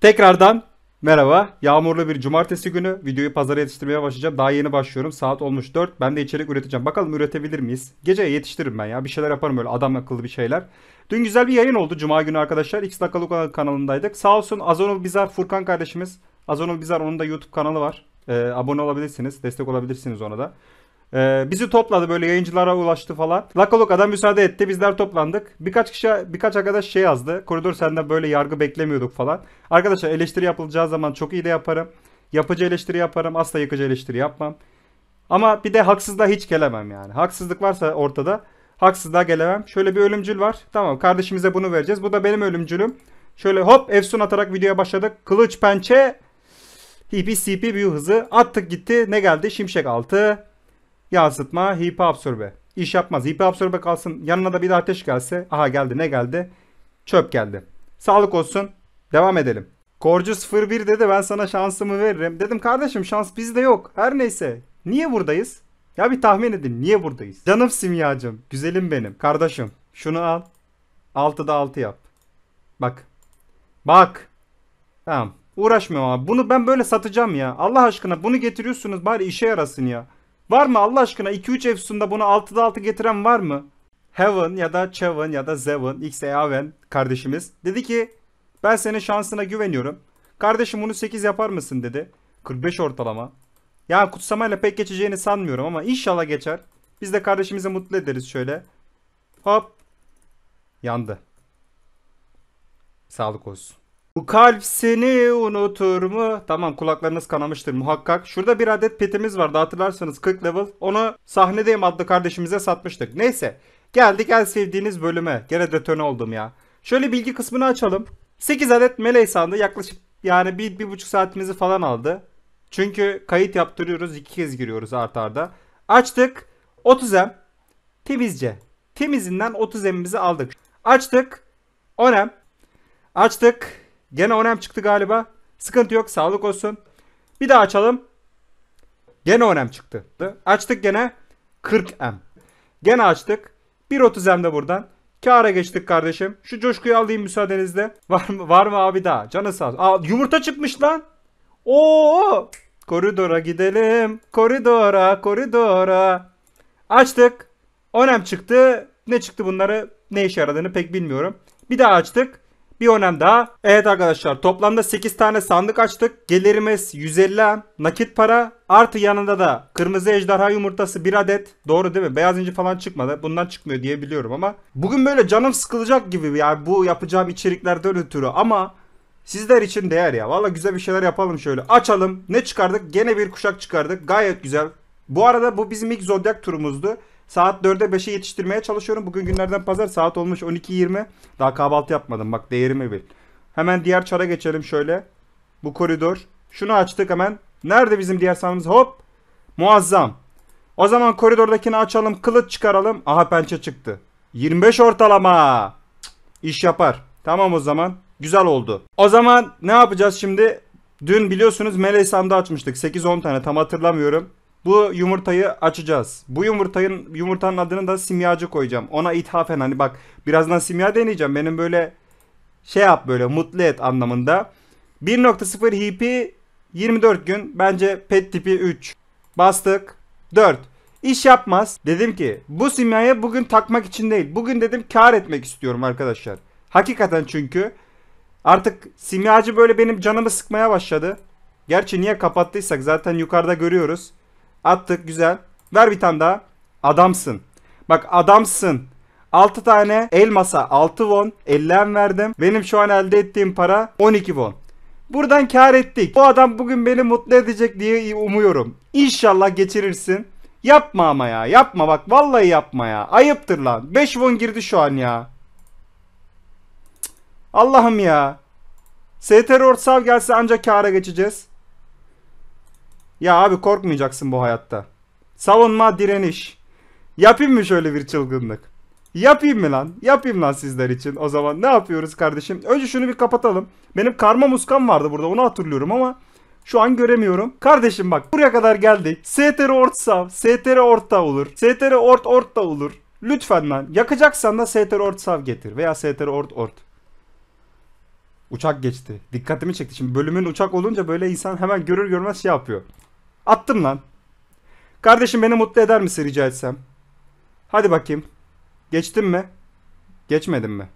Tekrardan merhaba. Yağmurlu bir cumartesi günü. Videoyu pazara yetiştirmeye başlayacağım. Daha yeni başlıyorum. Saat olmuş 4. Ben de içerik üreteceğim. Bakalım üretebilir miyiz? Geceye yetiştiririm ben ya. Bir şeyler yaparım böyle adam akıllı bir şeyler. Dün güzel bir yayın oldu. Cuma günü arkadaşlar. X dakikalık kanalındaydık. Sağ olsun Azonul Bizar Furkan kardeşimiz. Azonul Bizar onun da YouTube kanalı var. Ee, abone olabilirsiniz. Destek olabilirsiniz ona da. Ee, bizi topladı böyle yayıncılara ulaştı falan. Lakoluk adam müsaade etti. Bizler toplandık. Birkaç kişi birkaç arkadaş şey yazdı. Koridor senden böyle yargı beklemiyorduk falan. Arkadaşlar eleştiri yapılacağı zaman çok iyi de yaparım. Yapıcı eleştiri yaparım. Asla yıkıcı eleştiri yapmam. Ama bir de haksızlığa hiç gelemem yani. Haksızlık varsa ortada haksızlığa gelemem. Şöyle bir ölümcül var. Tamam kardeşimize bunu vereceğiz. Bu da benim ölümcülüm. Şöyle hop Efsun atarak videoya başladık. Kılıç pençe. Hipi cp büyü hızı. Attık gitti. Ne geldi? Şimşek altı. Yansıtma, hipoabsorbe. İş yapmaz. Hipoabsorbe kalsın. Yanına da bir de ateş gelse. Aha geldi ne geldi? Çöp geldi. Sağlık olsun. Devam edelim. Korcu 01 dedi ben sana şansımı veririm. Dedim kardeşim şans bizde yok. Her neyse. Niye buradayız? Ya bir tahmin edin niye buradayız? Canım simyacım. Güzelim benim. Kardeşim şunu al. 6'da 6 yap. Bak. Bak. Tamam. Uğraşmıyorum abi. Bunu ben böyle satacağım ya. Allah aşkına bunu getiriyorsunuz bari işe yarasın ya. Var mı Allah aşkına 2-3 efsun'da bunu 6'da 6 getiren var mı? Heaven ya da Cheven ya da Zeven, Xeaven kardeşimiz dedi ki ben senin şansına güveniyorum. Kardeşim bunu 8 yapar mısın dedi. 45 ortalama. Ya kutsamayla pek geçeceğini sanmıyorum ama inşallah geçer. Biz de kardeşimizi mutlu ederiz şöyle. Hop. Yandı. Sağlık olsun. Bu kalp seni unutur mu? Tamam kulaklarınız kanamıştır muhakkak. Şurada bir adet petimiz vardı hatırlarsanız 40 level. Onu sahnedeyim adlı kardeşimize satmıştık. Neyse geldik en sevdiğiniz bölüme. Gene detone oldum ya. Şöyle bilgi kısmını açalım. 8 adet melee sandı yaklaşık yani bir, bir buçuk saatimizi falan aldı. Çünkü kayıt yaptırıyoruz iki kez giriyoruz art arda. Açtık 30M temizce. Temizinden 30M'imizi aldık. Açtık 10M açtık Gene onem çıktı galiba. Sıkıntı yok sağlık olsun. Bir daha açalım. Gene onem çıktı. Açtık gene 40M. Gene açtık. 1.30M de buradan. Kâra geçtik kardeşim. Şu coşkuyu alayım müsaadenizle. Var mı, var mı abi daha? Canı sağ olsun. Aa, yumurta çıkmış lan. Oo! Koridora gidelim. Koridora, koridora. Açtık. Onem çıktı. Ne çıktı bunları? Ne işe yaradığını pek bilmiyorum. Bir daha açtık. Bir önem daha. Evet arkadaşlar toplamda 8 tane sandık açtık. Gelirimiz 150 nakit para Artı yanında da kırmızı ejderha yumurtası bir adet. Doğru değil mi? Beyaz inci falan çıkmadı. Bundan çıkmıyor diye biliyorum ama. Bugün böyle canım sıkılacak gibi yani bu yapacağım içeriklerden ötürü ama sizler için değer ya. Valla güzel bir şeyler yapalım şöyle. Açalım. Ne çıkardık? Gene bir kuşak çıkardık. Gayet güzel. Bu arada bu bizim ilk zodyak turumuzdu. Saat 4'e 5'e yetiştirmeye çalışıyorum. Bugün günlerden pazar saat olmuş 12.20. Daha kahvaltı yapmadım bak değerimi bil. Hemen diğer çara geçelim şöyle. Bu koridor. Şunu açtık hemen. Nerede bizim diğer sahamız? Hop. Muazzam. O zaman koridordakini açalım. Kılıç çıkaralım. Aha pençe çıktı. 25 ortalama. Cık, iş yapar. Tamam o zaman. Güzel oldu. O zaman ne yapacağız şimdi? Dün biliyorsunuz samda açmıştık. 8-10 tane tam hatırlamıyorum. Bu yumurtayı açacağız. Bu yumurtayın yumurtanın adını da simyacı koyacağım. Ona ithafen hani bak birazdan simya deneyeceğim. Benim böyle şey yap böyle mutlu et anlamında. 1.0 hipi 24 gün. Bence pet tipi 3. Bastık. 4. İş yapmaz. Dedim ki bu simyayı bugün takmak için değil. Bugün dedim kar etmek istiyorum arkadaşlar. Hakikaten çünkü artık simyacı böyle benim canımı sıkmaya başladı. Gerçi niye kapattıysak zaten yukarıda görüyoruz. Attık güzel. Ver bir tane daha. Adamsın. Bak adamsın. 6 tane elmasa 6 won 50'en verdim. Benim şu an elde ettiğim para 12 won. Buradan kar ettik. Bu adam bugün beni mutlu edecek diye umuyorum. İnşallah geçirirsin. Yapma ama ya. Yapma bak. Vallahi yapma ya. Ayıptır lan. 5 won girdi şu an ya. Allah'ım ya. STR Ortsav gelse ancak kâra geçeceğiz. Ya abi korkmayacaksın bu hayatta. Savunma, direniş. Yapayım mı şöyle bir çılgınlık? Yapayım mı lan? Yapayım lan sizler için. O zaman ne yapıyoruz kardeşim? Önce şunu bir kapatalım. Benim karma muskam vardı burada onu hatırlıyorum ama şu an göremiyorum. Kardeşim bak buraya kadar geldik. STR ortsa, STR da olur. STR ort ort da olur. Lütfen lan yakacaksan da STR ort sav getir veya STR ort ort. Uçak geçti. Dikkatimi çekti. Şimdi bölümün uçak olunca böyle insan hemen görür görmez şey yapıyor. Attım lan. Kardeşim beni mutlu eder misin rica etsem? Hadi bakayım. Geçtim mi? Geçmedim mi?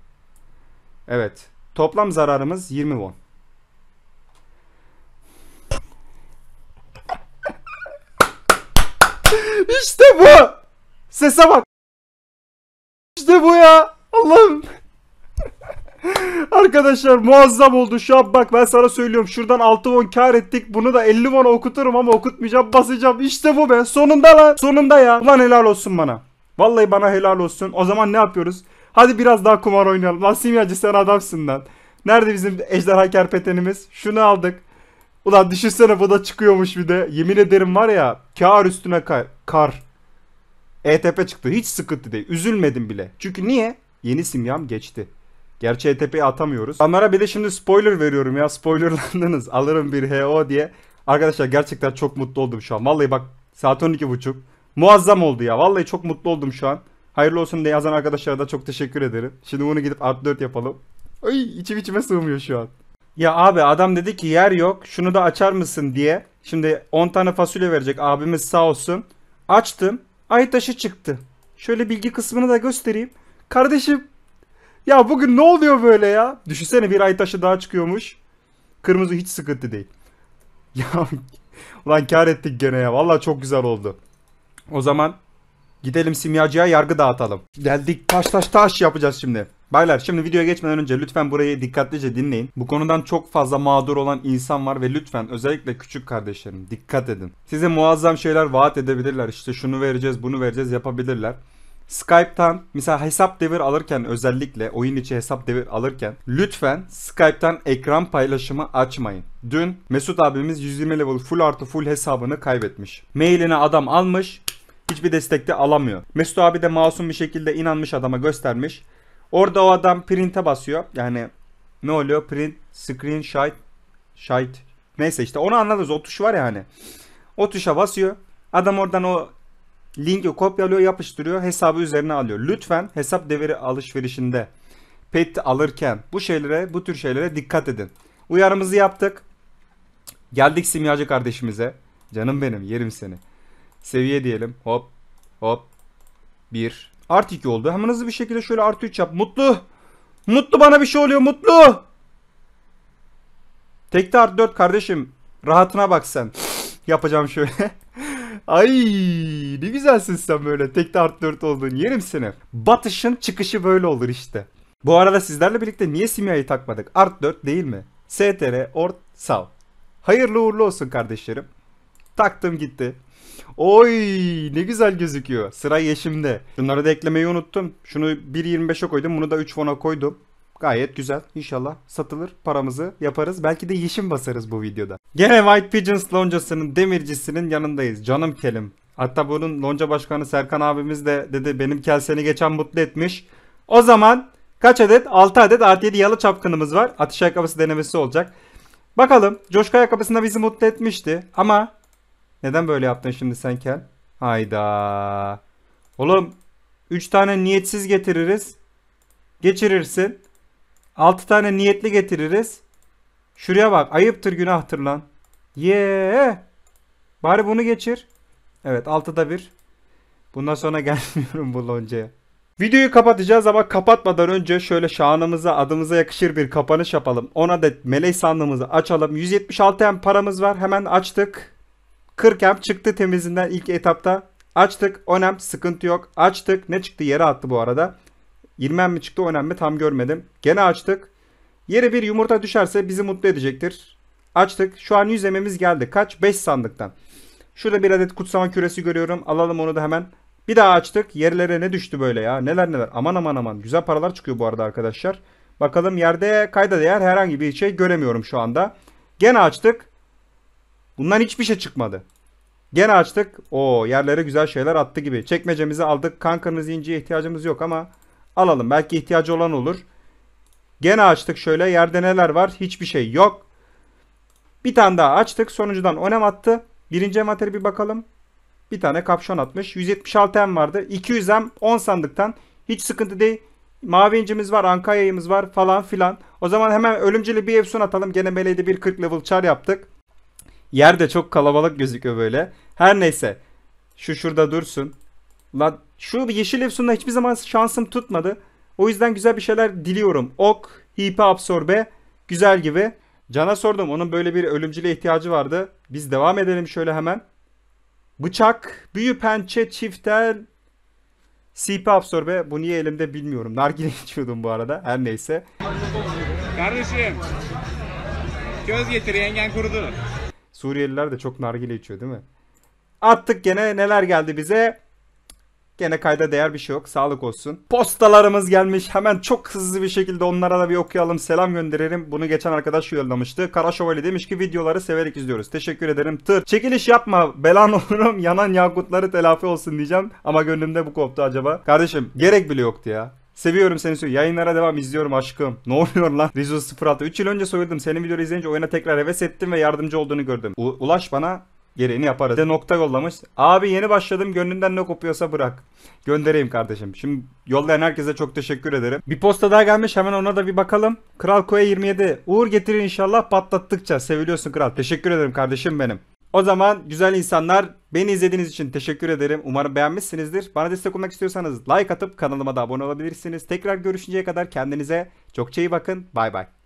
Evet. Toplam zararımız 20 won. İşte bu. Sese bak. İşte bu ya. Allah'ım. Arkadaşlar muazzam oldu. Şu an bak ben sana söylüyorum. Şuradan 6 won kar ettik. Bunu da 50 won okuturum ama okutmayacağım. Basacağım. işte bu be. Sonunda lan. Sonunda ya. Ulan helal olsun bana. Vallahi bana helal olsun. O zaman ne yapıyoruz? Hadi biraz daha kumar oynayalım. Lan simyacı sen adamsın lan. Nerede bizim ejderha kerpetenimiz? Şunu aldık. Ulan düşünsene bu da çıkıyormuş bir de. Yemin ederim var ya kar üstüne kar. kar. ETP çıktı. Hiç sıkıntı değil. Üzülmedim bile. Çünkü niye? Yeni simyam geçti. Gerçi ETP'yi atamıyoruz. Onlara bir de şimdi spoiler veriyorum ya. Spoilerlandınız. Alırım bir HO diye. Arkadaşlar gerçekten çok mutlu oldum şu an. Vallahi bak saat 12.30. Muazzam oldu ya. Vallahi çok mutlu oldum şu an. Hayırlı olsun diye yazan arkadaşlara da çok teşekkür ederim. Şimdi bunu gidip art 4 yapalım. Ay içim içime sığmıyor şu an. Ya abi adam dedi ki yer yok şunu da açar mısın diye. Şimdi 10 tane fasulye verecek abimiz sağ olsun. Açtım. Ay taşı çıktı. Şöyle bilgi kısmını da göstereyim. Kardeşim ya bugün ne oluyor böyle ya? Düşünsene bir ay taşı daha çıkıyormuş. Kırmızı hiç sıkıntı değil. Ya ulan kar ettik gene ya. Vallahi çok güzel oldu. O zaman gidelim simyacıya yargı dağıtalım. Geldik taş taş taş yapacağız şimdi. Baylar şimdi videoya geçmeden önce lütfen burayı dikkatlice dinleyin. Bu konudan çok fazla mağdur olan insan var ve lütfen özellikle küçük kardeşlerim dikkat edin. Size muazzam şeyler vaat edebilirler. İşte şunu vereceğiz bunu vereceğiz yapabilirler. Skype'tan mesela hesap devir alırken özellikle oyun içi hesap devir alırken lütfen Skype'tan ekran paylaşımı açmayın. Dün Mesut abimiz 120 level full artı full hesabını kaybetmiş. Mailini adam almış hiçbir destekte de alamıyor. Mesut abi de masum bir şekilde inanmış adama göstermiş. Orada o adam print'e basıyor. Yani ne oluyor? Print, screenshot, shot. Neyse işte onu anladınız. O tuş var ya hani. O tuşa basıyor. Adam oradan o linki kopyalıyor, yapıştırıyor, hesabı üzerine alıyor. Lütfen hesap deviri alışverişinde pet alırken bu şeylere, bu tür şeylere dikkat edin. Uyarımızı yaptık. Geldik simyacı kardeşimize. Canım benim, yerim seni. Seviye diyelim. Hop, hop. bir, Art iki oldu. Hemen hızlı bir şekilde şöyle artı üç yap. Mutlu. Mutlu bana bir şey oluyor. Mutlu. Tekte art 4 kardeşim. Rahatına bak sen. Yapacağım şöyle. Ay ne güzelsin sen böyle. Tek de art 4 oldun. Yerim seni. Batış'ın çıkışı böyle olur işte. Bu arada sizlerle birlikte niye simyayı takmadık? Art 4 değil mi? STR ort sav. Hayırlı uğurlu olsun kardeşlerim. Taktım gitti. Oy ne güzel gözüküyor. Sıra yeşimde. Şunları da eklemeyi unuttum. Şunu 1.25'e koydum. Bunu da 3 fona koydum. Gayet güzel. İnşallah satılır. Paramızı yaparız. Belki de yeşim basarız bu videoda. Gene White Pigeons loncasının demircisinin yanındayız. Canım kelim. Hatta bunun lonca başkanı Serkan abimiz de dedi benim kelseni geçen mutlu etmiş. O zaman kaç adet? 6 adet artı 7 yalı çapkınımız var. Atış ayakkabısı denemesi olacak. Bakalım coşku ayakkabısında bizi mutlu etmişti. Ama neden böyle yaptın şimdi sen kel? Hayda. Oğlum 3 tane niyetsiz getiririz. Geçirirsin. 6 tane niyetli getiririz. Şuraya bak. Ayıptır günahtır lan. Yeee. Bari bunu geçir. Evet 6'da 1. Bundan sonra gelmiyorum bu loncaya. Videoyu kapatacağız ama kapatmadan önce şöyle şanımıza adımıza yakışır bir kapanış yapalım. 10 adet melek sandığımızı açalım. 176 hem paramız var. Hemen açtık. 40 hem çıktı temizinden ilk etapta. Açtık. 10 hem sıkıntı yok. Açtık. Ne çıktı? Yere attı bu arada. 20'en mi çıktı o önemli tam görmedim. Gene açtık. Yere bir yumurta düşerse bizi mutlu edecektir. Açtık. Şu an yüzlememiz geldi. Kaç? 5 sandıktan. Şurada bir adet kutsama küresi görüyorum. Alalım onu da hemen. Bir daha açtık. Yerlere ne düştü böyle ya? Neler neler. Aman aman aman. Güzel paralar çıkıyor bu arada arkadaşlar. Bakalım yerde kayda değer herhangi bir şey göremiyorum şu anda. Gene açtık. Bundan hiçbir şey çıkmadı. Gene açtık. O yerlere güzel şeyler attı gibi. Çekmecemizi aldık. Kankanız inciye ihtiyacımız yok ama Alalım. Belki ihtiyacı olan olur. Gene açtık şöyle. Yerde neler var? Hiçbir şey yok. Bir tane daha açtık. Sonuncudan onem attı. Birinci envantere bir bakalım. Bir tane kapşon atmış. 176 M vardı. 200 M 10 sandıktan. Hiç sıkıntı değil. Mavi incimiz var. yayımız var falan filan. O zaman hemen ölümcülü bir Efsun atalım. Gene meleğde bir 40 level çar yaptık. Yer de çok kalabalık gözüküyor böyle. Her neyse. Şu şurada dursun. Lan şu yeşil efsunla hiçbir zaman şansım tutmadı. O yüzden güzel bir şeyler diliyorum. Ok, hipe absorbe, güzel gibi. Can'a sordum onun böyle bir ölümcüle ihtiyacı vardı. Biz devam edelim şöyle hemen. Bıçak, büyü pençe, çiftel, CP absorbe. Bu niye elimde bilmiyorum. Nargile içiyordum bu arada. Her neyse. Kardeşim. Göz getir yengen kurudu. Suriyeliler de çok nargile içiyor değil mi? Attık gene neler geldi bize. Gene kayda değer bir şey yok. Sağlık olsun. Postalarımız gelmiş. Hemen çok hızlı bir şekilde onlara da bir okuyalım. Selam gönderelim. Bunu geçen arkadaş yollamıştı. Kara Şövalye demiş ki videoları severek izliyoruz. Teşekkür ederim. Tır. Çekiliş yapma. Belan olurum. Yanan yakutları telafi olsun diyeceğim. Ama gönlümde bu koptu acaba. Kardeşim gerek bile yoktu ya. Seviyorum seni söyle. Yayınlara devam izliyorum aşkım. Ne oluyor lan? Rizu 06. 3 yıl önce soyuldum. Senin videoyu izleyince oyuna tekrar heves ettim ve yardımcı olduğunu gördüm. U- ulaş bana gereğini yaparız. De nokta yollamış. Abi yeni başladım gönlünden ne kopuyorsa bırak. Göndereyim kardeşim. Şimdi yollayan herkese çok teşekkür ederim. Bir posta daha gelmiş hemen ona da bir bakalım. Kral Koya 27. Uğur getirin inşallah patlattıkça. Seviliyorsun kral. Teşekkür ederim kardeşim benim. O zaman güzel insanlar beni izlediğiniz için teşekkür ederim. Umarım beğenmişsinizdir. Bana destek olmak istiyorsanız like atıp kanalıma da abone olabilirsiniz. Tekrar görüşünceye kadar kendinize çok iyi bakın. Bay bay.